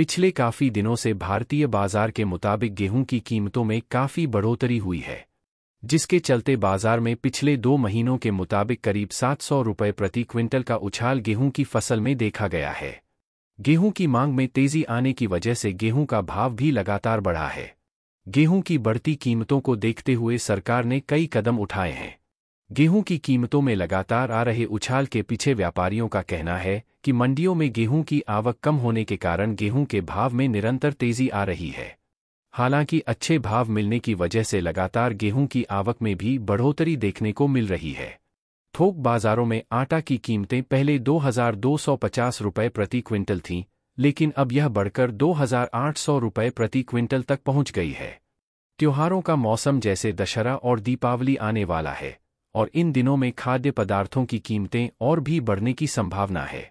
पिछले काफ़ी दिनों से भारतीय बाजार के मुताबिक गेहूं की कीमतों में काफ़ी बढ़ोतरी हुई है जिसके चलते बाजार में पिछले दो महीनों के मुताबिक करीब सात सौ रुपये प्रति क्विंटल का उछाल गेहूं की फसल में देखा गया है गेहूं की मांग में तेजी आने की वजह से गेहूं का भाव भी लगातार बढ़ा है गेहूं की बढ़ती कीमतों को देखते हुए सरकार ने कई कदम उठाए हैं गेहूं की कीमतों में लगातार आ रहे उछाल के पीछे व्यापारियों का कहना है कि मंडियों में गेहूं की आवक कम होने के कारण गेहूं के भाव में निरंतर तेजी आ रही है हालांकि अच्छे भाव मिलने की वजह से लगातार गेहूं की आवक में भी बढ़ोतरी देखने को मिल रही है थोक बाजारों में आटा की कीमतें पहले 2,250 रुपये प्रति क्विंटल थीं, लेकिन अब यह बढ़कर 2,800 रुपये प्रति क्विंटल तक पहुंच गई है त्योहारों का मौसम जैसे दशहरा और दीपावली आने वाला है और इन दिनों में खाद्य पदार्थों की कीमतें और भी बढ़ने की संभावना है